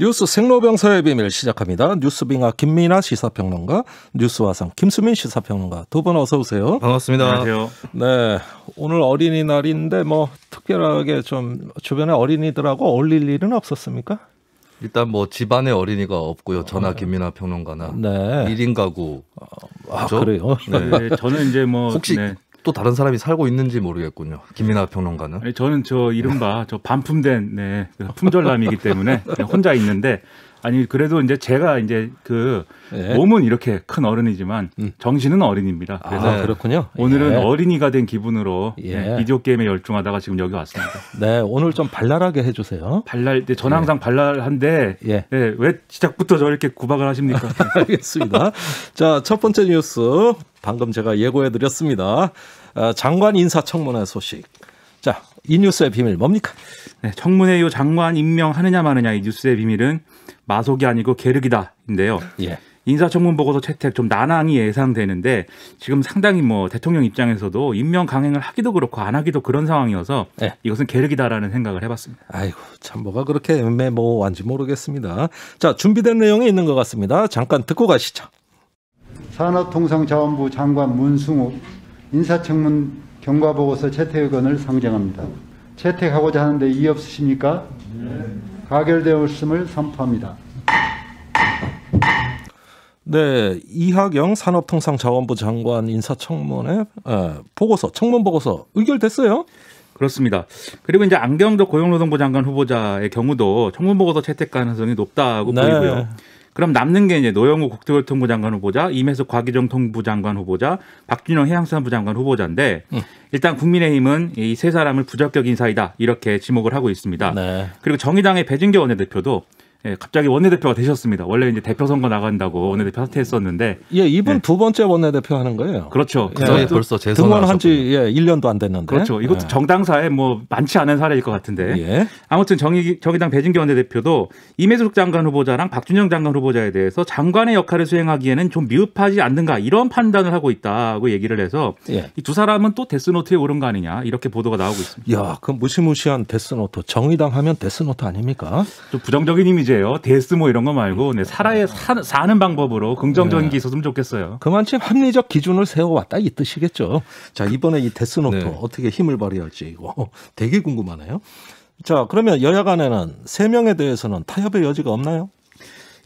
뉴스 생로병사의 비밀 시작합니다. 뉴스빙하 김민아 시사평론가, 뉴스화상 김수민 시사평론가 두 분 어서 오세요. 반갑습니다. 안녕하세요. 네, 오늘 어린이날인데 뭐 특별하게 좀 주변에 어린이들하고 어울릴 일은 없었습니까? 일단 뭐 집안에 어린이가 없고요. 저나 네. 김민아 평론가나 네. 1인 가구. 아, 그 그래요? 네. 저는 이제 뭐 혹시 네. 또 다른 사람이 살고 있는지 모르겠군요. 김민아 평론가는. 저는 저 이른바 저 반품된 네, 그 품절남이기 때문에 혼자 있는데 아니 그래도 이제 제가 이제 그 예. 몸은 이렇게 큰 어른이지만 음. 정신은 어린입니다. 아, 그래서 아, 그렇군요. 오늘은 예. 어린이가 된 기분으로 예. 네, 비디오 게임에 열중하다가 지금 여기 왔습니다. 네, 오늘 좀 발랄하게 해주세요. 발랄, 네, 전 항상 예. 발랄한데 예. 네, 왜 시작부터 저렇게 구박을 하십니까? 알겠습니다. 자, 첫 번째 뉴스 방금 제가 예고해드렸습니다. 아, 장관 인사청문회 소식. 자, 이 뉴스의 비밀 뭡니까? 네, 청문회 이후 장관 임명하느냐 마느냐 이 뉴스의 비밀은 마속이 아니고 계륵이다인데요. 예. 인사청문 보고서 채택 좀 난항이 예상되는데 지금 상당히 뭐 대통령 입장에서도 임명 강행을 하기도 그렇고 안 하기도 그런 상황이어서 네. 이것은 계륵이다라는 생각을 해봤습니다. 아이고 참 뭐가 그렇게 애매모호한지 모르겠습니다. 자 준비된 내용이 있는 것 같습니다. 잠깐 듣고 가시죠. 산업통상자원부 장관 문승욱 인사청문 경과보고서 채택의견을 상정합니다. 채택하고자 하는데 이의 없으십니까? 네. 가결되었음을 선포합니다. 네, 이학영 산업통상자원부 장관 인사청문회 에, 보고서, 청문 보고서 의결됐어요? 그렇습니다. 그리고 이제 안경덕 고용노동부 장관 후보자의 경우도 청문 보고서 채택 가능성이 높다고 네. 보이고요. 그럼 남는 게 이제 노영우 국토교통부 장관 후보자, 임혜숙 과기정 통부 장관 후보자, 박준영 해양수산부 장관 후보자인데 음. 일단 국민의힘은 이 세 사람을 부적격 인사이다 이렇게 지목을 하고 있습니다. 네. 그리고 정의당의 배진교 원내대표도 예, 갑자기 원내대표가 되셨습니다. 원래 이제 대표 선거 나간다고 원내대표 사퇴했었는데 예, 이분 예. 두 번째 원내대표 하는 거예요. 그렇죠. 예, 벌써 재선한 지 예, 1년도 안 됐는데. 그렇죠. 이것도 예. 정당사에 뭐 많지 않은 사례일 것 같은데. 예. 아무튼 정의, 정의당 배진규 원내대표도 이매숙 장관 후보자랑 박준영 장관 후보자에 대해서 장관의 역할을 수행하기에는 좀 미흡하지 않는가 이런 판단을 하고 있다고 얘기를 해서 예. 이두 사람은 또 데스노트에 오른 거 아니냐 이렇게 보도가 나오고 있습니다. 야, 그 무시무시한 데스노트. 정의당 하면 데스노트 아닙니까? 좀 부정적인 이미지 이제요. 데스 뭐 이런 거 말고 네, 음. 살아의 음. 사, 는 방법으로 긍정적인 네. 게 있었으면 좋겠어요. 그만큼 합리적 기준을 세워왔다 이 뜻이겠죠. 자 그 이번에 이 데스노트 네. 어떻게 힘을 발휘할지 이거 되게 궁금하네요. 자 그러면 여야 간에는 세 명에 대해서는 타협의 여지가 없나요?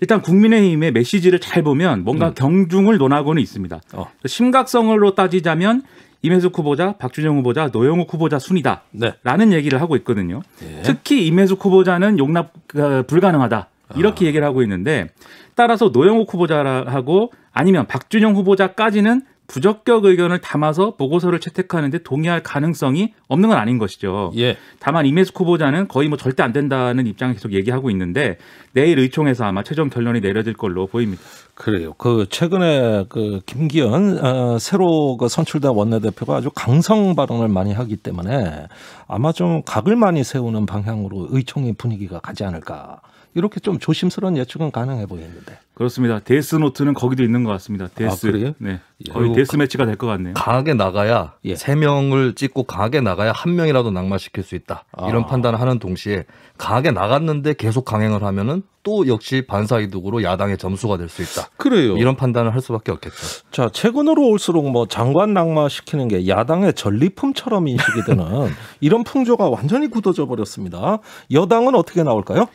일단 국민의힘의 메시지를 잘 보면 뭔가 음. 경중을 논하고는 있습니다. 어. 심각성으로 따지자면 임혜숙 후보자, 박준영 후보자, 노영욱 후보자 순이다라는 네. 얘기를 하고 있거든요. 네. 특히 임혜숙 후보자는 용납 그, 불가능하다 아. 이렇게 아. 얘기를 하고 있는데 따라서 노영욱 후보자하고 아니면 박준영 후보자까지는 부적격 의견을 담아서 보고서를 채택하는데 동의할 가능성이 없는 건 아닌 것이죠. 예. 다만 임혜숙 후보자는 거의 뭐 절대 안 된다는 입장을 계속 얘기하고 있는데 내일 의총에서 아마 최종 결론이 내려질 걸로 보입니다. 그래요. 그 최근에 그 김기현 어, 새로 그 선출된 원내대표가 아주 강성 발언을 많이 하기 때문에 아마 좀 각을 많이 세우는 방향으로 의총의 분위기가 가지 않을까 이렇게 좀 조심스러운 예측은 가능해 보이는데. 그렇습니다. 데스 노트는 거기도 있는 것 같습니다. 아, 데스. 아, 네. 예. 거의 데스 매치가 될 것 같네요. 강하게 나가야 예. 세 예. 명을 찍고 강하게 나가야 한 명이라도 낙마시킬 수 있다. 아. 이런 판단을 하는 동시에 강하게 나갔는데 계속 강행을 하면은 또 역시 반사이득으로 야당의 점수가 될 수 있다. 그래요. 이런 판단을 할 수밖에 없겠죠. 자 최근으로 올수록 뭐 장관 낙마시키는 게 야당의 전리품처럼 인식이 되는 이런 풍조가 완전히 굳어져 버렸습니다. 여당은 어떻게 나올까요?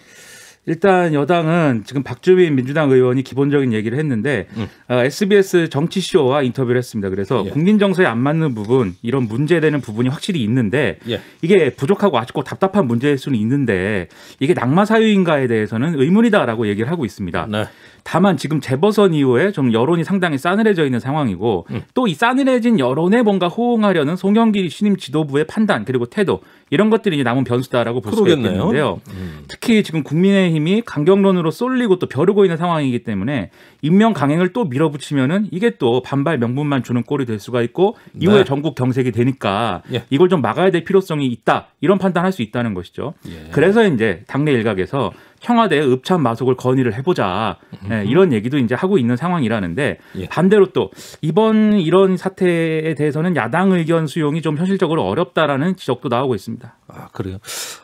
일단 여당은 지금 박주민 민주당 의원이 기본적인 얘기를 했는데 음. 어, SBS 정치쇼와 인터뷰를 했습니다. 그래서 예. 국민 정서에 안 맞는 부분, 이런 문제되는 부분이 확실히 있는데 예. 이게 부족하고 아쉽고 답답한 문제일 수는 있는데 이게 낙마 사유인가에 대해서는 의문이다라고 얘기를 하고 있습니다. 네. 다만 지금 재보선 이후에 좀 여론이 상당히 싸늘해져 있는 상황이고 음. 또이 싸늘해진 여론에 뭔가 호응하려는 송영길 신임 지도부의 판단 그리고 태도 이런 것들이 이제 남은 변수다라고 볼 수가 있겠는데요. 음. 특히 지금 국민의힘 국민의힘이 강경론으로 쏠리고 또 벼르고 있는 상황이기 때문에 인명 강행을 또 밀어붙이면은 이게 또 반발 명분만 주는 꼴이 될 수가 있고 네. 이후에 네. 전국 경색이 되니까 예. 이걸 좀 막아야 될 필요성이 있다 이런 판단할 수 있다는 것이죠. 예. 그래서 이제 당내 일각에서 청와대에 읍참 마속을 건의를 해보자 예, 이런 얘기도 이제 하고 있는 상황이라는데 예. 반대로 또 이번 이런 사태에 대해서는 야당 의견 수용이 좀 현실적으로 어렵다라는 지적도 나오고 있습니다. 아 그래요.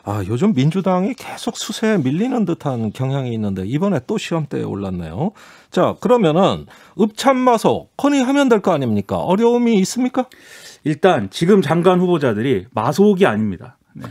아 요즘 민주당이 계속 수세에 밀리는 듯한 경향이 있는데 이번에 또 시험대에 올랐네요. 자 그러면은 읍참 마속 건의하면 될 거 아닙니까? 어려움이 있습니까? 일단 지금 장관 후보자들이 마속이 아닙니다. 네.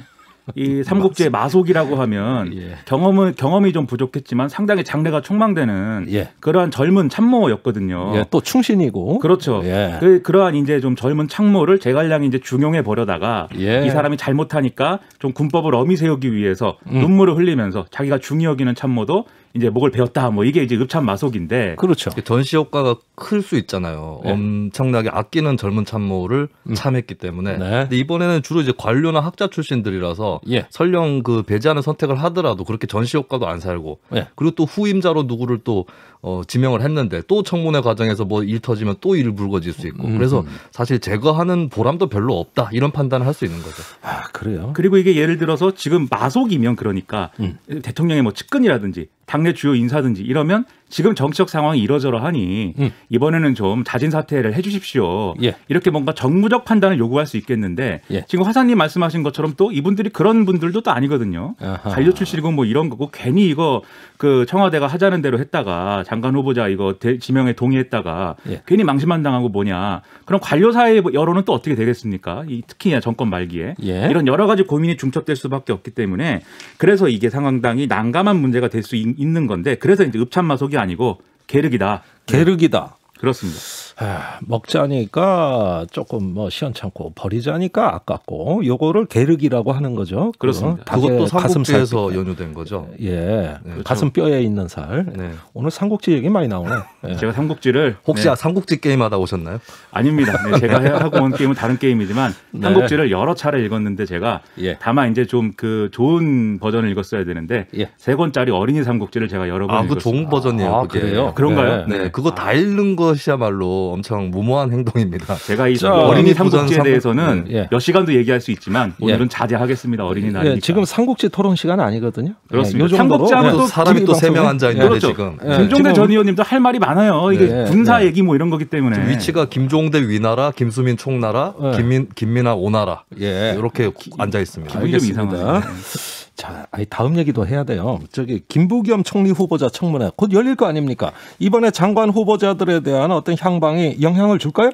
이 삼국지의 마속이라고 하면 예. 경험은 경험이 좀 부족했지만 상당히 장래가 촉망되는 예. 그러한 젊은 참모였거든요. 예, 또 충신이고 그렇죠. 예. 그 그러한 이제 좀 젊은 참모를 제갈량이 이제 중용해 버려다가 예. 이 사람이 잘못하니까 좀 군법을 어미 세우기 위해서 음. 눈물을 흘리면서 자기가 중히 여기는 참모도 이제 목을 베었다. 뭐 이게 이제 읍참 마속인데 그렇죠. 전시 효과가 클 수 있잖아요. 네. 엄청나게 아끼는 젊은 참모를 음. 참했기 때문에. 네. 근데 이번에는 주로 이제 관료나 학자 출신들이라서 예. 설령 그 배제하는 선택을 하더라도 그렇게 전시 효과도 안 살고 예. 그리고 또 후임자로 누구를 또 어, 지명을 했는데 또 청문회 과정에서 뭐 일 터지면 또 일을 불거질 수 있고 음. 그래서 사실 제거하는 보람도 별로 없다 이런 판단을 할 수 있는 거죠. 아 그래요. 그리고 이게 예를 들어서 지금 마속이면 그러니까 음. 대통령의 뭐 측근이라든지 당내 주요 인사든지 이러면 지금 정치적 상황이 이러저러하니 음. 이번에는 좀 자진 사퇴를 해주십시오. 예. 이렇게 뭔가 정무적 판단을 요구할 수 있겠는데 예. 지금 화사님 말씀하신 것처럼 또 이분들이 그런 분들도 또 아니거든요. 관료 출신이고 뭐 이런 거고 괜히 이거 그 청와대가 하자는 대로 했다가 장관 후보자 이거 대, 지명에 동의했다가 예. 괜히 망신만 당하고 뭐냐. 그럼 관료 사회 여론은 또 어떻게 되겠습니까? 이, 특히 정권 말기에 예. 이런 여러 가지 고민이 중첩될 수밖에 없기 때문에 그래서 이게 상황당이 난감한 문제가 될 수 있는 건데 그래서 이제 읍참마속이 아니고 게륵이다게륵이다 네. 그렇습니다. 아, 예, 먹자니까 조금 뭐 시원찮고 버리자니까 아깝고 요거를 계륵이라고 하는 거죠. 그렇습니다. 그것도 삼국지에서 연유된 거죠. 예, 네, 가슴 뼈에 있는 살. 네. 오늘 삼국지 얘기 많이 나오네. 예. 제가 삼국지를 혹시 네. 아, 삼국지 게임하다 오셨나요? 아닙니다. 네, 제가 네. 하고 온 게임은 다른 게임이지만 네. 삼국지를 여러 차례 읽었는데 제가 예. 다만 이제 좀 그 좋은 버전을 읽었어야 되는데 예. 세 권짜리 어린이 삼국지를 제가 여러 번 아, 읽었어요. 그 좋은 버전이에요. 아, 그게. 그래요? 아, 그런가요? 네, 그거 다 아. 읽는 것이야말로 엄청 무모한 행동입니다. 제가 이 어린이 삼국지에 대해서는 예, 예. 몇 시간도 얘기할 수 있지만 예. 오늘은 예. 자제하겠습니다. 어린이날이니까. 예, 지금 삼국지 토론 시간 아니거든요. 예, 그렇습니다. 삼국지 하면 또 사람이 또세명 앉아 있는데 그렇죠. 지금. 김종대 전 의원님도 할 말이 많아요. 이게 군사 얘기 뭐 이런 거기 때문에. 위치가 김종대 위나라, 김수민 총나라, 김민 김민아 오나라 이렇게 앉아 있습니다. 기분이 좀 이상하다. 자, 아니 다음 얘기도 해야 돼요. 저기 김부겸 총리 후보자 청문회 곧 열릴 거 아닙니까? 이번에 장관 후보자들에 대한 어떤 향방이 영향을 줄까요?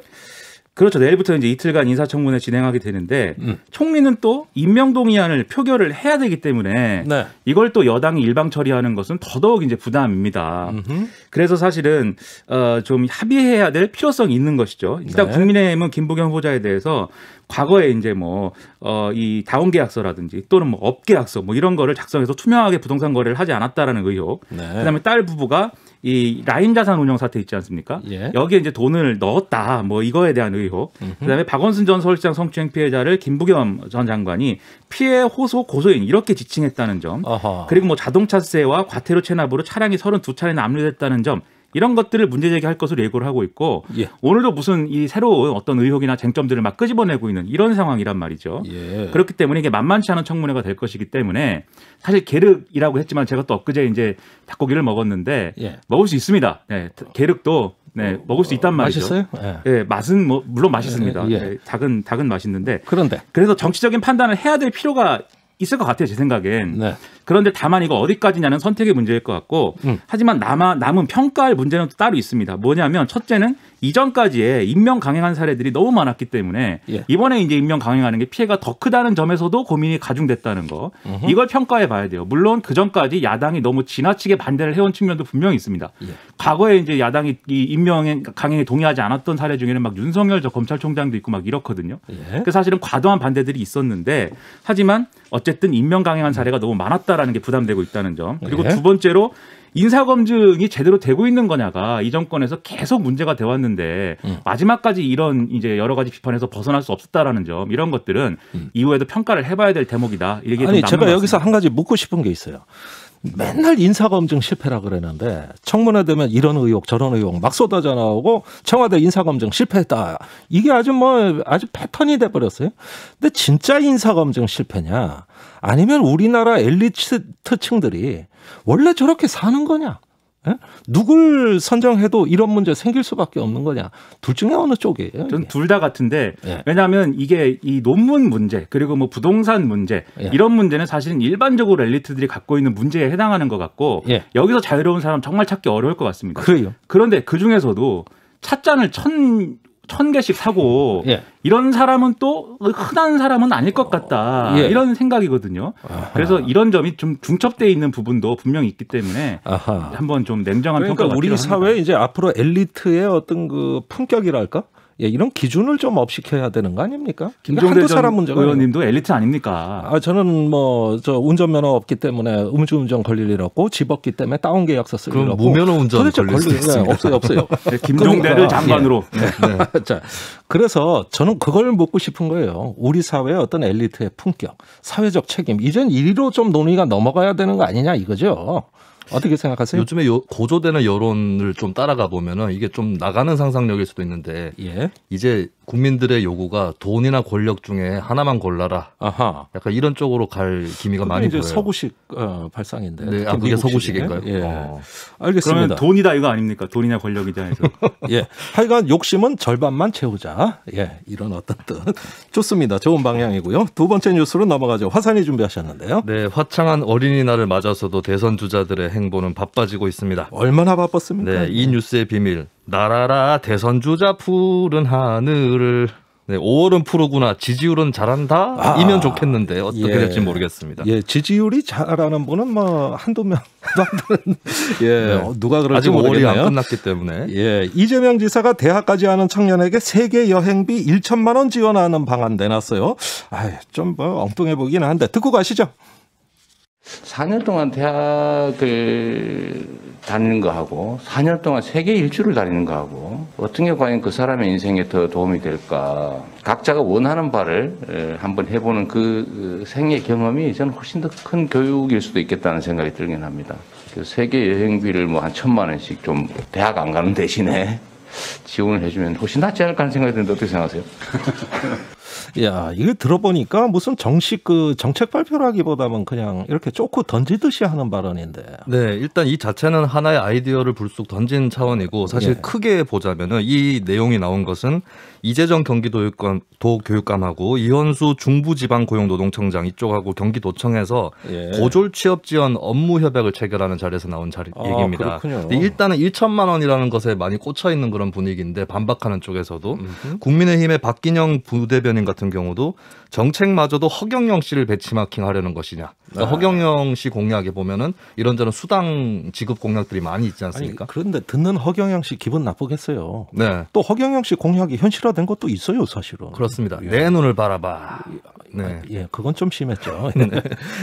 그렇죠. 내일부터 이제 이틀간 인사청문회 진행하게 되는데 음. 총리는 또 임명동의안을 표결을 해야 되기 때문에 네. 이걸 또 여당이 일방 처리하는 것은 더더욱 이제 부담입니다. 음흠. 그래서 사실은 어, 좀 합의해야 될 필요성이 있는 것이죠. 일단 네. 국민의힘은 김부겸 후보자에 대해서 과거에 이제 뭐, 어, 이 다운 계약서라든지 또는 뭐 업계약서 뭐 이런 거를 작성해서 투명하게 부동산 거래를 하지 않았다라는 의혹. 네. 그 다음에 딸 부부가 이 라인 자산 운영 사태 있지 않습니까? 예. 여기에 이제 돈을 넣었다. 뭐 이거에 대한 의혹. 음흠. 그다음에 박원순 전 서울시장 성추행 피해자를 김부겸 전 장관이 피해 호소 고소인 이렇게 지칭했다는 점. 어허. 그리고 뭐 자동차세와 과태료 체납으로 차량이 32차례나 압류됐다는 점. 이런 것들을 문제 제기할 것으로 예고를 하고 있고 예. 오늘도 무슨 이 새로운 어떤 의혹이나 쟁점들을 막 끄집어내고 있는 이런 상황이란 말이죠. 예. 그렇기 때문에 이게 만만치 않은 청문회가 될 것이기 때문에 사실 계륵이라고 했지만 제가 또 엊그제 이제 닭고기를 먹었는데 예. 먹을 수 있습니다. 네, 계륵도 네, 어, 먹을 수 있단 말이죠. 맛있어요? 예. 네, 맛은 뭐 물론 맛있습니다. 예, 예. 네, 닭은 닭은 맛있는데 그런데 그래서 정치적인 판단을 해야 될 필요가 있을 것 같아요 제 생각엔 네. 그런데 다만 이거 어디까지냐는 선택의 문제일 것 같고 음. 하지만 남아 남은 평가할 문제는 또 따로 있습니다 뭐냐면 첫째는 이전까지의 인명 강행한 사례들이 너무 많았기 때문에 예. 이번에 이제 인명 강행하는 게 피해가 더 크다는 점에서도 고민이 가중됐다는 거 으흠. 이걸 평가해 봐야 돼요. 물론 그 전까지 야당이 너무 지나치게 반대를 해온 측면도 분명히 있습니다. 예. 과거에 이제 야당이 이인명 강행에 동의하지 않았던 사례 중에는 막 윤석열 저 검찰총장도 있고 막 이렇거든요. 예. 그 사실은 과도한 반대들이 있었는데 하지만 어쨌든 인명 강행한 사례가 너무 많았다라는 게 부담되고 있다는 점. 그리고 예. 두 번째로 인사검증이 제대로 되고 있는 거냐가 이 정권에서 계속 문제가 되어 왔는데 음. 마지막까지 이런 이제 여러 가지 비판에서 벗어날 수 없었다라는 점 이런 것들은 음. 이후에도 평가를 해봐야 될 대목이다. 이게 아니 제가 여기서 한 가지 묻고 싶은 게 있어요. 맨날 인사검증 실패라 그러는데 청문회 되면 이런 의혹 저런 의혹 막 쏟아져 나오고 청와대 인사검증 실패했다. 이게 아주 뭐 아주 패턴이 돼 버렸어요. 근데 진짜 인사검증 실패냐? 아니면 우리나라 엘리트 층들이 원래 저렇게 사는 거냐? 예? 누굴 선정해도 이런 문제 생길 수밖에 없는 거냐? 둘 중에 어느 쪽이에요? 저는 둘 다 같은데 예. 왜냐하면 이게 이 논문 문제 그리고 뭐 부동산 문제 예. 이런 문제는 사실은 일반적으로 엘리트들이 갖고 있는 문제에 해당하는 것 같고 예. 여기서 자유로운 사람 정말 찾기 어려울 것 같습니다. 그래요. 그런데 그 중에서도 찻잔을 천천 개씩 사고 예. 이런 사람은 또 흔한 사람은 아닐 것 같다 예. 이런 생각이거든요. 아하. 그래서 이런 점이 좀 중첩돼 있는 부분도 분명히 있기 때문에 아하. 한번 좀 냉정한 그러니까 평가. 그러니까 우리 사회 이제 앞으로 엘리트의 어떤 그 품격이랄까 예, 이런 기준을 좀 업시켜야 되는 거 아닙니까? 김종대 사람 문제가 의원님도 엘리트 아닙니까? 아, 저는 뭐 저 운전면허 없기 때문에 음주운전 걸릴 일 없고 집 없기 때문에 다운 계약서 쓸 일 없고 무면허 운전 걸릴 수 있어요. 네, 없어요, 없어요. 네, 김종대를 그러니까, 장관으로. 예. 네. 네. 자, 그래서 저는 그걸 묻고 싶은 거예요. 우리 사회의 어떤 엘리트의 품격, 사회적 책임 이젠 1위로 좀 논의가 넘어가야 되는 거 아니냐 이거죠. 어떻게 생각하세요? 요즘에 요, 고조되는 여론을 좀 따라가 보면은 이게 좀 나가는 상상력일 수도 있는데 예. 이제 국민들의 요구가 돈이나 권력 중에 하나만 골라라. 아하. 약간 이런 쪽으로 갈 기미가 많이 이제 보여요. 서구식 어, 발상인데. 네, 아, 그게 서구식인가요? 예. 어. 알겠습니다. 그러면 돈이다 이거 아닙니까? 돈이나 권력이다 해서. 예. 하여간 욕심은 절반만 채우자. 예. 이런 어떤 뜻. 좋습니다. 좋은 방향이고요. 두 번째 뉴스로 넘어가죠. 화산이 준비하셨는데요. 네, 화창한 어린이날을 맞아서도 대선 주자들의 행보는 바빠지고 있습니다. 얼마나 바빴습니까? 네, 이 네. 뉴스의 비밀. 나라라 대선주자 푸른 하늘을 네, 5월은 푸르구나 지지율은 잘한다 아, 이면 좋겠는데 어떻게 예. 될지 모르겠습니다. 예, 지지율이 잘하는 분은 뭐 한두 명, 한두는 예, 네. 어, 누가 그럴지 아직 모르겠네요. 5월이 안 끝났기 때문에 예, 이재명 지사가 대학까지 하는 청년에게 세계 여행비 1천만 원 지원하는 방안 내놨어요. 아, 좀뭐 엉뚱해 보기는 한데 듣고 가시죠. 4년 동안 대학을 다니는 거하고 4년 동안 세계 일주를 다니는 거하고 어떤 게 과연 그 사람의 인생에 더 도움이 될까 각자가 원하는 바를 한번 해보는 그, 그 생애 경험이 저는 훨씬 더 큰 교육일 수도 있겠다는 생각이 들긴 합니다. 그 세계 여행비를 뭐 한 천만 원씩 좀 대학 안 가는 대신에 지원을 해주면 훨씬 낫지 않을까 하는 생각이 드는데 어떻게 생각하세요? 야, 이거 들어보니까 무슨 정식 그 정책 발표라기보다는 그냥 이렇게 쪼고 던지듯이 하는 발언인데. 네, 일단 이 자체는 하나의 아이디어를 불쑥 던진 차원이고 사실 예. 크게 보자면은 이 내용이 나온 것은 이재정 경기도교육감 도 교육감하고 이현수 중부지방 고용노동청장 이쪽하고 경기도청에서 예. 고졸 취업 지원 업무 협약을 체결하는 자리에서 나온 자리 아, 얘기입니다. 일단은 1천만 원이라는 것에 많이 꽂혀 있는 그런 분위기인데 반박하는 쪽에서도 음흠. 국민의힘의 박기영 부대변인 의원님 같은 경우도 정책마저도 허경영 씨를 배치마킹하려는 것이냐. 그러니까 아. 허경영 씨 공약에 보면은 이런저런 수당 지급 공약들이 많이 있지 않습니까? 아니, 그런데 듣는 허경영 씨 기분 나쁘겠어요. 네. 또 허경영 씨 공약이 현실화된 것도 있어요, 사실은. 그렇습니다. 예. 내 눈을 바라봐. 네. 아, 예, 그건 좀 심했죠. 네.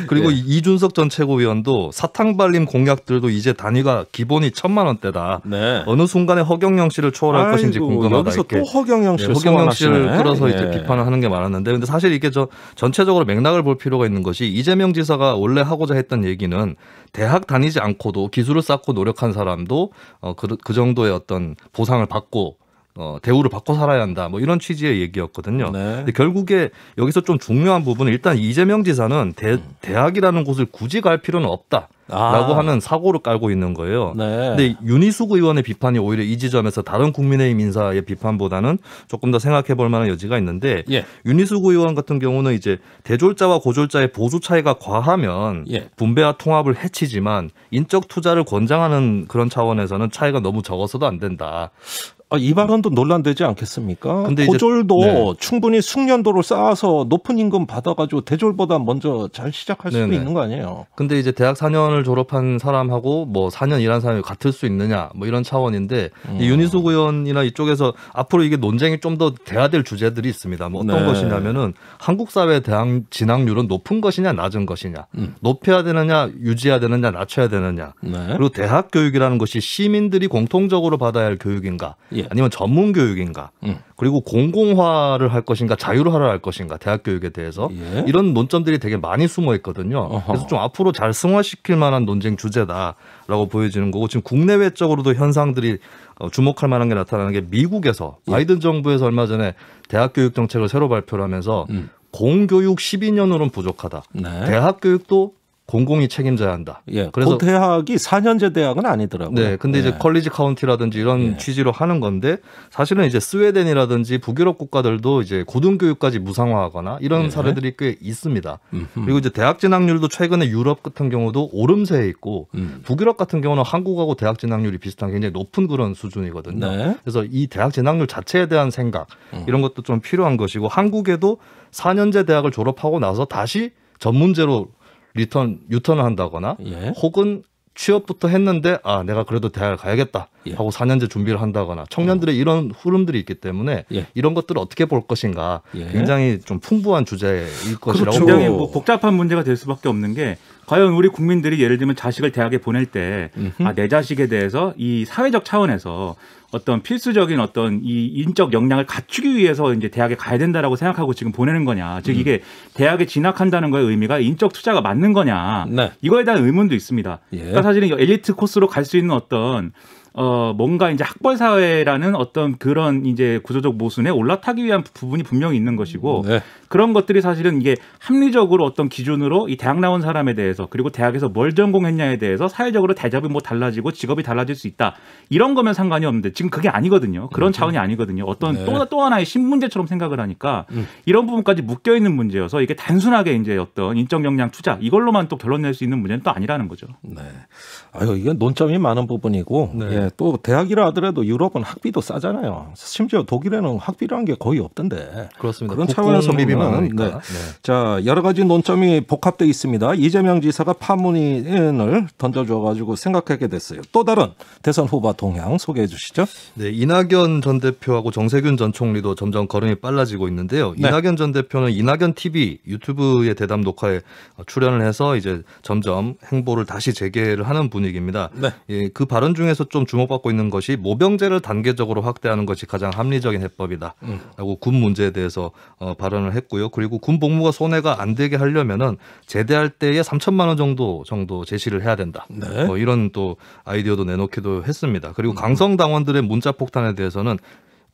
그리고 예. 이준석 전 최고위원도 사탕발림 공약들도 이제 단위가 기본이 천만 원대다. 네. 어느 순간에 허경영 씨를 초월할 아이고, 것인지 궁금하다. 여기서 또 허경영 씨를 네, 허경영 씨를 끌어서 이제 예. 비판을 하는 게 많았는데, 근데 사실 이게 저 전체적으로 맥락을 볼 필요가 있는 것이 이재명 지사가 원래 하고자 했던 얘기는 대학 다니지 않고도 기술을 쌓고 노력한 사람도 어, 그, 그 정도의 어떤 보상을 받고 어, 대우를 받고 살아야 한다. 뭐 이런 취지의 얘기였거든요. 네. 근데 결국에 여기서 좀 중요한 부분은 일단 이재명 지사는 대, 음. 대학이라는 곳을 굳이 갈 필요는 없다. 라고 아. 하는 사고를 깔고 있는 거예요. 네. 근데 윤희숙 의원의 비판이 오히려 이 지점에서 다른 국민의힘 인사의 비판보다는 조금 더 생각해 볼 만한 여지가 있는데 예. 윤희숙 의원 같은 경우는 이제 대졸자와 고졸자의 보수 차이가 과하면 예. 분배와 통합을 해치지만 인적 투자를 권장하는 그런 차원에서는 차이가 너무 적어서도 안 된다. 아, 이 발언도 논란되지 않겠습니까? 근데 고졸도 네. 충분히 숙련도를 쌓아서 높은 임금 받아가지고 대졸보다 먼저 잘 시작할 네네. 수도 있는 거 아니에요? 근데 이제 대학 4년을 졸업한 사람하고 뭐 4년 일한 사람이 같을 수 있느냐 뭐 이런 차원인데 음. 윤희수 의원이나 이쪽에서 앞으로 이게 논쟁이 좀 더 돼야 될 주제들이 있습니다. 뭐 어떤 네. 것이냐면은 한국 사회 대학 진학률은 높은 것이냐 낮은 것이냐 음. 높여야 되느냐 유지해야 되느냐 낮춰야 되느냐 네. 그리고 대학 교육이라는 것이 시민들이 공통적으로 받아야 할 교육인가 예. 아니면 전문 교육인가 음. 그리고 공공화를 할 것인가 자율화를 할 것인가 대학 교육에 대해서 예. 이런 논점들이 되게 많이 숨어 있거든요. 어허. 그래서 좀 앞으로 잘 승화시킬 만한 논쟁 주제다라고 보여지는 거고 지금 국내외적으로도 현상들이 어, 주목할 만한 게 나타나는 게 미국에서 예. 바이든 정부에서 얼마 전에 대학 교육 정책을 새로 발표를 하면서 음. 공교육 12년으로는 부족하다. 네. 대학 교육도 공공이 책임져야 한다. 예. 그래서 대학이 4년제 대학은 아니더라고요. 네. 근데 예. 이제 컬리지 카운티라든지 이런 예. 취지로 하는 건데 사실은 이제 스웨덴이라든지 북유럽 국가들도 이제 고등교육까지 무상화하거나 이런 예. 사례들이 꽤 있습니다. 음흠. 그리고 이제 대학 진학률도 최근에 유럽 같은 경우도 오름세에 있고 음. 북유럽 같은 경우는 한국하고 대학 진학률이 비슷한 굉장히 높은 그런 수준이거든요. 네. 그래서 이 대학 진학률 자체에 대한 생각 음. 이런 것도 좀 필요한 것이고 한국에도 4년제 대학을 졸업하고 나서 다시 전문제로 리턴 유턴을 한다거나 예. 혹은 취업부터 했는데 아 내가 그래도 대학을 가야겠다 예. 하고 예. 4년제 준비를 한다거나 청년들의 어. 이런 흐름들이 있기 때문에 예. 이런 것들을 어떻게 볼 것인가 예. 굉장히 좀 풍부한 주제일 것이라고 그렇죠. 굉장히 뭐 복잡한 문제가 될 수밖에 없는 게 과연 우리 국민들이 예를 들면 자식을 대학에 보낼 때아내 자식에 대해서 이 사회적 차원에서 어떤 필수적인 어떤 이 인적 역량을 갖추기 위해서 이제 대학에 가야 된다라고 생각하고 지금 보내는 거냐. 즉 음. 이게 대학에 진학한다는 거의 의미가 인적 투자가 맞는 거냐. 네. 이거에 대한 의문도 있습니다. 예. 그러니까 사실은 엘리트 코스로 갈 수 있는 어떤 어 뭔가 이제 학벌 사회라는 어떤 그런 이제 구조적 모순에 올라타기 위한 부분이 분명히 있는 것이고 음, 네. 그런 것들이 사실은 이게 합리적으로 어떤 기준으로 이 대학 나온 사람에 대해서 그리고 대학에서 뭘 전공했냐에 대해서 사회적으로 대접이 뭐 달라지고 직업이 달라질 수 있다 이런 거면 상관이 없는데 지금 그게 아니거든요 그런 그렇죠. 차원이 아니거든요 어떤 네. 또, 또 하나의 신문제처럼 생각을 하니까 음. 이런 부분까지 묶여 있는 문제여서 이게 단순하게 이제 어떤 인적 역량 투자 이걸로만 또 결론 낼수 있는 문제는 또 아니라는 거죠. 네. 아유 이건 논점이 많은 부분이고 네. 예. 또 대학이라 하더라도 유럽은 학비도 싸잖아요. 심지어 독일에는 학비라는 게 거의 없던데. 그렇습니다. 그런 차원에서 보면 네. 네. 자 여러 가지 논점이 복합돼 있습니다. 이재명 지사가 파문인을 던져줘가지고 생각하게 됐어요. 또 다른 대선 후보 동향 소개해 주시죠. 네, 이낙연 전 대표하고 정세균 전 총리도 점점 걸음이 빨라지고 있는데요. 네. 이낙연 전 대표는 이낙연 TV 유튜브의 대담 녹화에 출연을 해서 이제 점점 행보를 다시 재개를 하는 분위기입니다. 네. 예, 그 발언 중에서 좀 주. 주목받고 있는 것이 모병제를 단계적으로 확대하는 것이 가장 합리적인 해법이다라고 음. 군 문제에 대해서 어, 발언을 했고요. 그리고 군 복무가 손해가 안 되게 하려면은 제대할 때에 3천만 원 정도 정도 제시를 해야 된다. 네. 뭐 이런 또 아이디어도 내놓기도 했습니다. 그리고 음. 강성 당원들의 문자 폭탄에 대해서는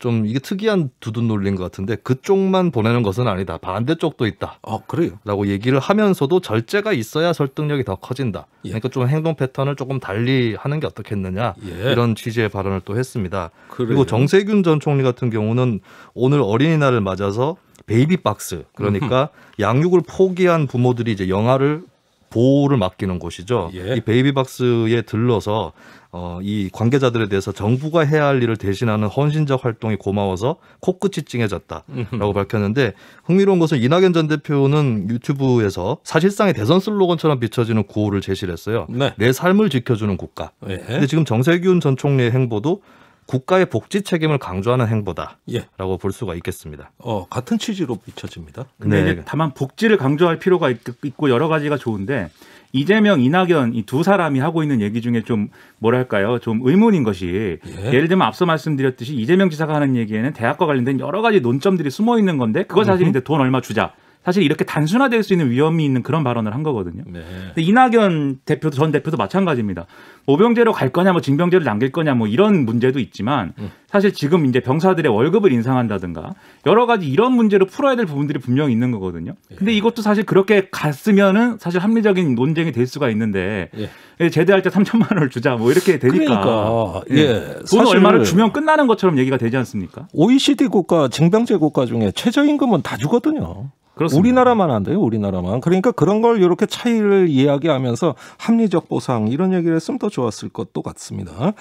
좀 이게 특이한 두둔 놀린 것 같은데 그쪽만 보내는 것은 아니다. 반대쪽도 있다. 아, 그래요? 라고 얘기를 하면서도 절제가 있어야 설득력이 더 커진다. 예. 그러니까 좀 행동 패턴을 조금 달리 하는 게 어떻겠느냐. 예. 이런 취지의 발언을 또 했습니다. 그래요? 그리고 정세균 전 총리 같은 경우는 오늘 어린이날을 맞아서 베이비 박스 그러니까 음흠. 양육을 포기한 부모들이 이제 영아를 보호를 맡기는 곳이죠. 예. 이 베이비박스에 들러서 어, 이 관계자들에 대해서 정부가 해야 할 일을 대신하는 헌신적 활동이 고마워서 코끝이 찡해졌다라고 음. 밝혔는데 흥미로운 것은 이낙연 전 대표는 유튜브에서 사실상의 대선 슬로건처럼 비춰지는 구호를 제시를 했어요. 네. 내 삶을 지켜주는 국가. 예. 근데 지금 정세균 전 총리의 행보도 국가의 복지 책임을 강조하는 행보다라고 예. 볼 수가 있겠습니다. 어, 같은 취지로 비춰집니다. 네. 근데 네. 다만 복지를 강조할 필요가 있고 여러 가지가 좋은데 이재명, 이낙연 이 두 사람이 하고 있는 얘기 중에 좀 뭐랄까요? 좀 의문인 것이 예. 를 들면 앞서 말씀드렸듯이 이재명 지사가 하는 얘기에는 대학과 관련된 여러 가지 논점들이 숨어 있는 건데 그거 사실 인제돈 얼마 주자. 사실 이렇게 단순화될 수 있는 위험이 있는 그런 발언을 한 거거든요. 네. 근데 이낙연 대표도 전 대표도 마찬가지입니다. 모병제로 갈 거냐, 뭐징병제로 남길 거냐, 뭐 이런 문제도 있지만 음. 사실 지금 이제 병사들의 월급을 인상한다든가 여러 가지 이런 문제로 풀어야 될 부분들이 분명히 있는 거거든요. 예. 근데 이것도 사실 그렇게 갔으면은 사실 합리적인 논쟁이 될 수가 있는데 예. 예 제대할 때 3천만 원을 주자 뭐 이렇게 되니까 그러니까. 예. 예. 돈 얼마를 주면 끝나는 것처럼 얘기가 되지 않습니까? OECD 국가, 징병제 국가 중에 최저임금은 다 주거든요. 그렇습니다. 우리나라만 안 돼요, 우리나라만. 그러니까 그런 걸 이렇게 차이를 이야기하면서 합리적 보상 이런 얘기를 했으면 더 좋았을 것도 같습니다.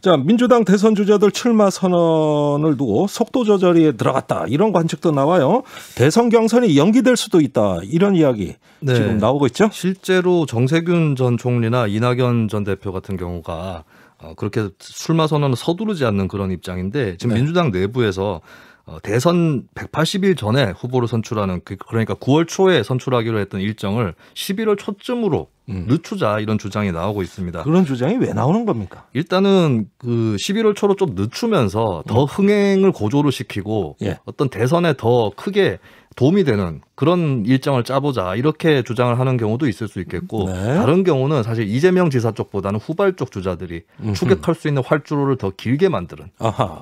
자, 민주당 대선 주자들 출마 선언을 두고 속도 조절에 들어갔다 이런 관측도 나와요. 대선 경선이 연기될 수도 있다 이런 이야기 네. 지금 나오고 있죠. 실제로 정세균 전 총리나 이낙연 전 대표 같은 경우가 어, 그렇게 출마 선언을 서두르지 않는 그런 입장인데 지금 네. 민주당 내부에서 어, 대선 180일 전에 후보를 선출하는 그, 그러니까 9월 초에 선출하기로 했던 일정을 11월 초쯤으로 음. 늦추자 이런 주장이 나오고 있습니다. 그런 주장이 왜 나오는 겁니까? 일단은 그 11월 초로 좀 늦추면서 더 음. 흥행을 고조를 시키고 예. 어떤 대선에 더 크게 도움이 되는 그런 일정을 짜보자 이렇게 주장을 하는 경우도 있을 수 있겠고 네. 다른 경우는 사실 이재명 지사 쪽보다는 후발 쪽 주자들이 음흠. 추격할 수 있는 활주로를 더 길게 만드는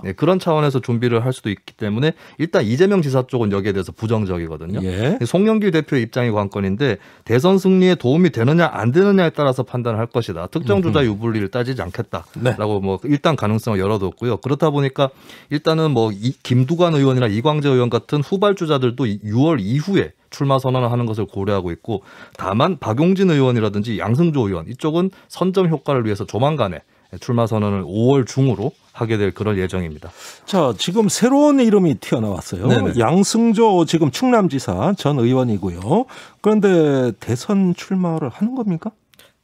네, 그런 차원에서 준비를 할 수도 있기 때문에 일단 이재명 지사 쪽은 여기에 대해서 부정적이거든요. 예. 네, 송영길 대표 입장이 관건인데 대선 승리에 도움이 되느냐 안 되느냐에 따라서 판단을 할 것이다. 특정 주자 유불리를 따지지 않겠다라고 네. 뭐 일단 가능성을 열어뒀고요. 그렇다 보니까 일단은 뭐 김두관 의원이나 이광재 의원 같은 후발 주자들도 6월 이후에 출마 선언을 하는 것을 고려하고 있고 다만 박용진 의원이라든지 양승조 의원 이쪽은 선점 효과를 위해서 조만간에 출마 선언을 5월 중으로 하게 될 그런 예정입니다. 자, 지금 새로운 이름이 튀어나왔어요. 네네. 양승조 지금 충남지사 전 의원이고요. 그런데 대선 출마를 하는 겁니까?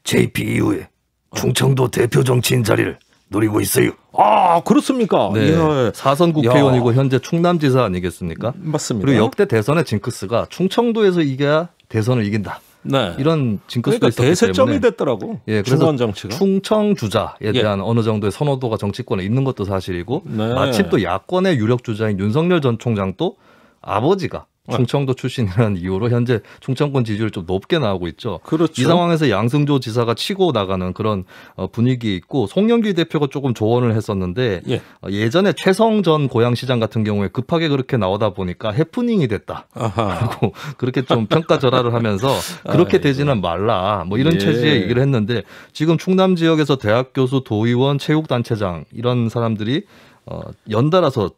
JP u 의에 충청도 대표 정치인 자리를 노리고 있어요. 아 그렇습니까? 네. 예. 사선 국회의원이고 야. 현재 충남지사 아니겠습니까? 맞습니다. 그리고 역대 대선의 징크스가 충청도에서 이겨야 대선을 이긴다. 네. 이런 징크스가 그러니까 있었기 대세점이 때문에. 됐더라고. 예, 그래서 충청 주자에 예. 대한 어느 정도의 선호도가 정치권에 있는 것도 사실이고 네. 마침 또 야권의 유력 주자인 윤석열 전 총장도 아버지가 네. 충청도 출신이라는 이유로 현재 충청권 지지율 좀 높게 나오고 있죠. 그렇죠. 이 상황에서 양승조 지사가 치고 나가는 그런 어, 분위기 있고 송영길 대표가 조금 조언을 했었는데 예. 어, 전에 최성 전고향시장 같은 경우에 급하게 그렇게 나오다 보니까 해프닝이 됐다. 라고 그렇게 좀 평가절하를 하면서 그렇게 되지는 말라 뭐 이런 예. 체제의 얘기를 했는데 지금 충남 지역에서 대학 교수, 도의원, 체육단체장 이런 사람들이 어, 연달아서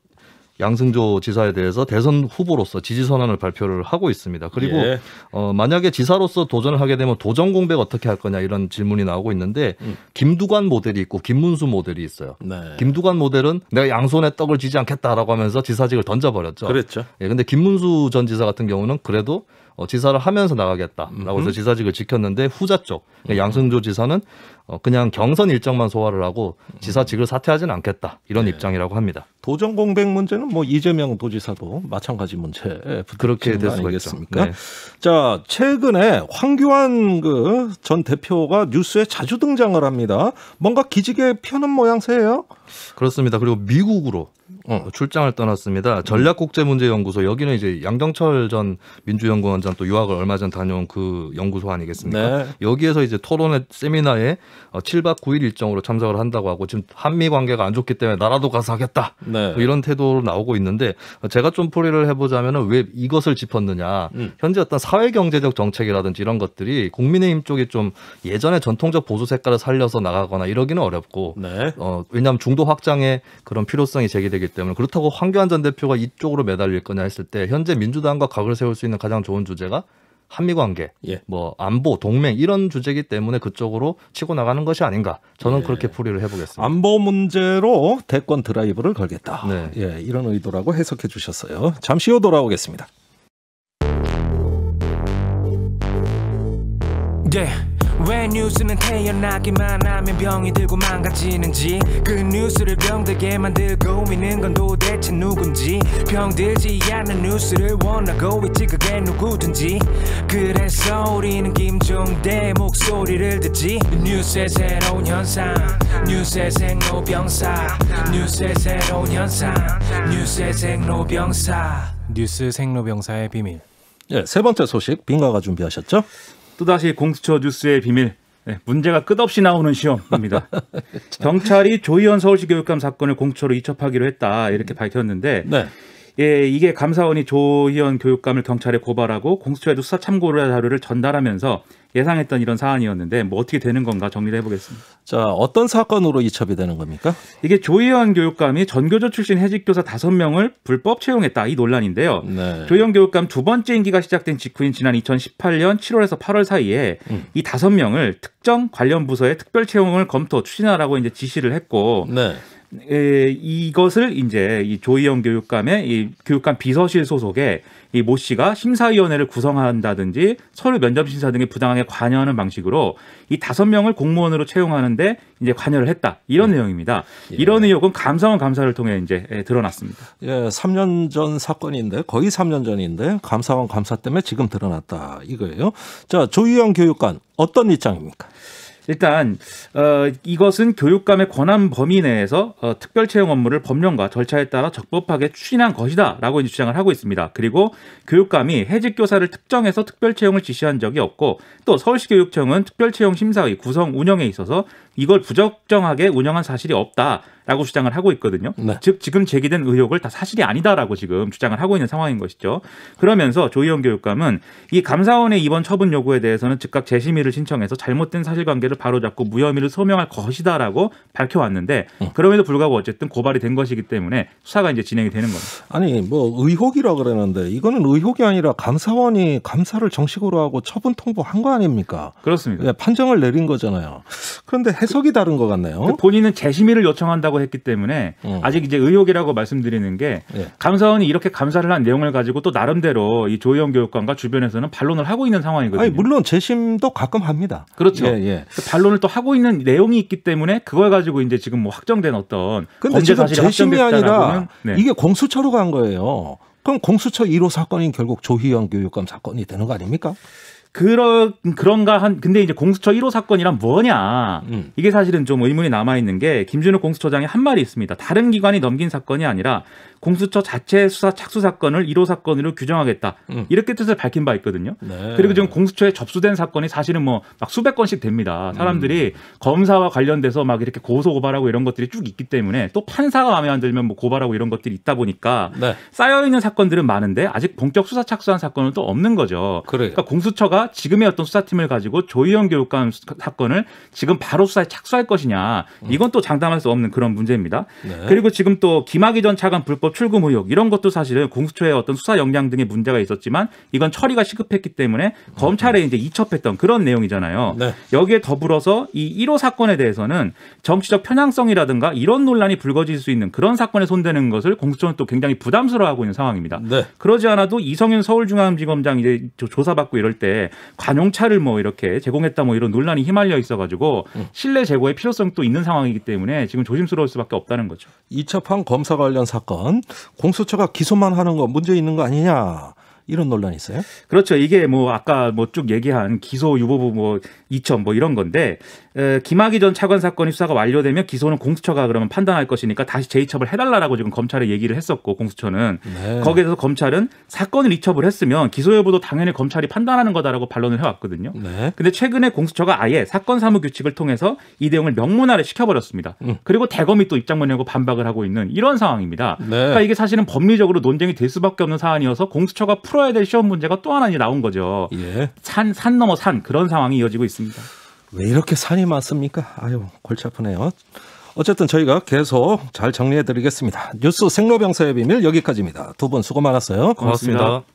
양승조 지사에 대해서 대선 후보로서 지지 선언을 발표를 하고 있습니다. 그리고 예. 어, 만약에 지사로서 도전을 하게 되면 도전 공백 어떻게 할 거냐 이런 질문이 나오고 있는데 음. 김두관 모델이 있고 김문수 모델이 있어요. 네. 김두관 모델은 내가 양손에 떡을 쥐지 않겠다라고 하면서 지사직을 던져버렸죠. 그렇죠. 예, 근데 김문수 전 지사 같은 경우는 그래도 어, 지사를 하면서 나가겠다라고 해서 지사직을 지켰는데 후자 쪽 그러니까 음. 양승조 지사는 어, 그냥 경선 일정만 소화를 하고 음. 지사직을 사퇴하진 않겠다 이런 네. 입장이라고 합니다. 도전 공백 문제는 뭐 이재명 도지사도 마찬가지 문제 그렇게 될 수가 있겠습니까? 네. 자 최근에 황교안 그 전 대표가 뉴스에 자주 등장을 합니다. 뭔가 기지개 펴는 모양새예요. 그렇습니다. 그리고 미국으로 어, 출장을 떠났습니다. 전략국제문제연구소 여기는 이제 양정철 전 민주연구원장 또 유학을 얼마 전 다녀온 그 연구소 아니겠습니까? 네. 여기에서 이제 토론회 세미나에 어, 7박 9일 일정으로 참석을 한다고 하고 지금 한미 관계가 안 좋기 때문에 나라도 가서 하겠다 네. 뭐 이런 태도로 나오고 있는데 제가 좀 풀이를 해보자면 왜 이것을 짚었느냐 음. 현재 어떤 사회경제적 정책이라든지 이런 것들이 국민의힘 쪽이 좀 예전에 전통적 보수 색깔을 살려서 나가거나 이러기는 어렵고 네. 어, 왜냐하면 중도 인구 확장의 그런 필요성이 제기되기 때문에 그렇다고 황교안 전 대표가 이쪽으로 매달릴 거냐 했을 때 현재 민주당과 각을 세울 수 있는 가장 좋은 주제가 한미 관계, 예. 뭐 안보, 동맹 이런 주제이기 때문에 그쪽으로 치고 나가는 것이 아닌가 저는 예. 그렇게 풀이를 해보겠습니다. 안보 문제로 대권 드라이브를 걸겠다. 네. 예, 이런 의도라고 해석해 주셨어요. 잠시 후 돌아오겠습니다. 네. 왜 뉴스는 태어나기만 하면 병이 들고 망가지는지 그 뉴스를 병들게 만들고 있는 건 도대체 누군지 병들지 않는 뉴스를 원하고 있지 그게 누구든지 그래서 우리는 김종대 목소리를 듣지 뉴스의 새로운 현상 뉴스의 생로병사 뉴스의 새로운 현상 뉴스의 생로병사 뉴스 생로병사의 비밀 예, 세 번째 소식 빙가가 준비하셨죠? 또다시 공수처 뉴스의 비밀 네, 문제가 끝없이 나오는 시험입니다. 경찰이 조희연 서울시 교육감 사건을 공처로 이첩하기로 했다 이렇게 밝혔는데 네. 예, 이게 감사원이 조희연 교육감을 경찰에 고발하고 공수처에도 수사 참고를 자료를 전달하면서 예상했던 이런 사안이었는데 뭐 어떻게 되는 건가 정리를 해보겠습니다. 자 어떤 사건으로 이첩이 되는 겁니까? 이게 조희연 교육감이 전교조 출신 해직 교사 5명을 불법 채용했다 이 논란인데요. 네. 조희연 교육감 두 번째 임기가 시작된 직후인 지난 2018년 7월에서 8월 사이에 음. 이 5명을 특정 관련 부서에 특별 채용을 검토 추진하라고 이제 지시를 했고 네. 에, 이것을 이제 이 조희영 교육감의 이 교육감 비서실 소속의 이모 씨가 심사위원회를 구성한다든지 서류 면접 심사 등의 부당하게 관여하는 방식으로 이 다섯 명을 공무원으로 채용하는데 이제 관여를 했다 이런 네. 내용입니다. 예. 이런 의혹은 감사원 감사를 통해 이제 드러났습니다. 예, 3년 전 사건인데 거의 3년 전인데 감사원 감사 때문에 지금 드러났다 이거예요. 자 조희영 교육감 어떤 입장입니까? 일단 어, 이것은 교육감의 권한 범위 내에서 어, 특별 채용 업무를 법령과 절차에 따라 적법하게 추진한 것이다라고 주장을 하고 있습니다. 그리고 교육감이 해직 교사를 특정해서 특별 채용을 지시한 적이 없고 또 서울시 교육청은 특별 채용 심사의 구성 운영에 있어서 이걸 부적정하게 운영한 사실이 없다. 라고 주장을 하고 있거든요. 네. 즉 지금 제기된 의혹을 다 사실이 아니다라고 지금 주장을 하고 있는 상황인 것이죠. 그러면서 조희영 교육감은 이 감사원의 이번 처분 요구에 대해서는 즉각 재심의를 신청해서 잘못된 사실관계를 바로잡고 무혐의를 소명할 것이다라고 밝혀왔는데 음. 그럼에도 불구하고 어쨌든 고발이 된 것이기 때문에 수사가 이제 진행이 되는 겁니다. 아니 뭐 의혹이라 그러는데 이거는 의혹이 아니라 감사원이 감사를 정식으로 하고 처분 통보한 거 아닙니까? 그렇습니다. 예, 판정을 내린 거잖아요. 그런데 해석이 그, 다른 것 같네요. 그 본인은 재심의를 요청한다고. 했다고 했기 때문에 음. 아직 이제 의혹이라고 말씀드리는 게 예. 감사원이 이렇게 감사를 한 내용을 가지고 또 나름대로 이 조희영 교육감과 주변에서는 반론을 하고 있는 상황이거든요. 아니, 물론 재심도 가끔 합니다. 그렇죠. 예, 예. 그러니까 반론을 또 하고 있는 내용이 있기 때문에 그걸 가지고 이제 지금 뭐 확정된 어떤 근데 범죄 사실이 재심이 아니라 네. 이게 공수처로 간 거예요. 그럼 공수처 1호 사건인 결국 조희영 교육감 사건이 되는 거 아닙니까? 그런 그런가 한 근데 이제 공수처 1호 사건이란 뭐냐 음. 이게 사실은 좀 의문이 남아 있는 게 김준호 공수처장이한 말이 있습니다. 다른 기관이 넘긴 사건이 아니라 공수처 자체 수사 착수 사건을 1호 사건으로 규정하겠다. 음. 이렇게 뜻을 밝힌 바 있거든요. 네. 그리고 지금 공수처에 접수된 사건이 사실은 뭐 막 수백 건씩 됩니다. 사람들이 음. 검사와 관련돼서 막 이렇게 고소 고발하고 이런 것들이 쭉 있기 때문에 또 판사가 마음에 안 들면 뭐 고발하고 이런 것들이 있다 보니까 네. 쌓여 있는 사건들은 많은데 아직 본격 수사 착수한 사건은 또 없는 거죠. 그래요. 그러니까 공수처가 지금의 어떤 수사팀을 가지고 조희영 교육감 사건을 지금 바로 수사에 착수할 것이냐 음. 이건 또 장담할 수 없는 그런 문제입니다. 네. 그리고 지금 또 김학의 전 차관 불법 출금 의혹 이런 것도 사실은 공수처의 어떤 수사 역량 등의 문제가 있었지만 이건 처리가 시급했기 때문에 검찰에 이제 이첩했던 그런 내용이잖아요. 네. 여기에 더불어서 이 1호 사건에 대해서는 정치적 편향성이라든가 이런 논란이 불거질 수 있는 그런 사건에 손대는 것을 공수처는 또 굉장히 부담스러워하고 있는 상황입니다. 네. 그러지 않아도 이성윤 서울중앙지검장 이제 조사받고 이럴 때 관용차를 뭐 이렇게 제공했다 뭐 이런 논란이 휘말려 있어가지고 음. 신뢰 제고의 필요성도 있는 상황이기 때문에 지금 조심스러울 수밖에 없다는 거죠. 이첩한 검사 관련 사건 공수처가 기소만 하는 거 문제 있는 거 아니냐. 이런 논란이 있어요? 그렇죠. 이게 뭐 아까 뭐 쭉 얘기한 기소 유보부 뭐 이천 뭐 이런 건데 김학의 전 차관 사건 이수사가완료되면 기소는 공수처가 그러면 판단할 것이니까 다시 재이첩을 해달라라고 지금 검찰에 얘기를 했었고 공수처는 네. 거기에서 검찰은 사건을 이첩을 했으면 기소 여부도 당연히 검찰이 판단하는 거다라고 반론을 해왔거든요. 네. 근데 최근에 공수처가 아예 사건 사무 규칙을 통해서 이 내용을 명문화를 시켜버렸습니다. 음. 그리고 대검이 또 입장문 내고 반박을 하고 있는 이런 상황입니다. 네. 그러니까 이게 사실은 법리적으로 논쟁이 될 수밖에 없는 사안이어서 공수처가 풀어야 될 시험 문제가 또 하나 나온 거죠. 예. 산, 산 넘어 산 그런 상황이 이어지고 있습니다. 왜 이렇게 산이 많습니까? 아유, 골치 아프네요. 어쨌든 저희가 계속 잘 정리해드리겠습니다. 뉴스 생로병사의 비밀 여기까지입니다. 두 분 수고 많았어요. 고맙습니다. 고맙습니다.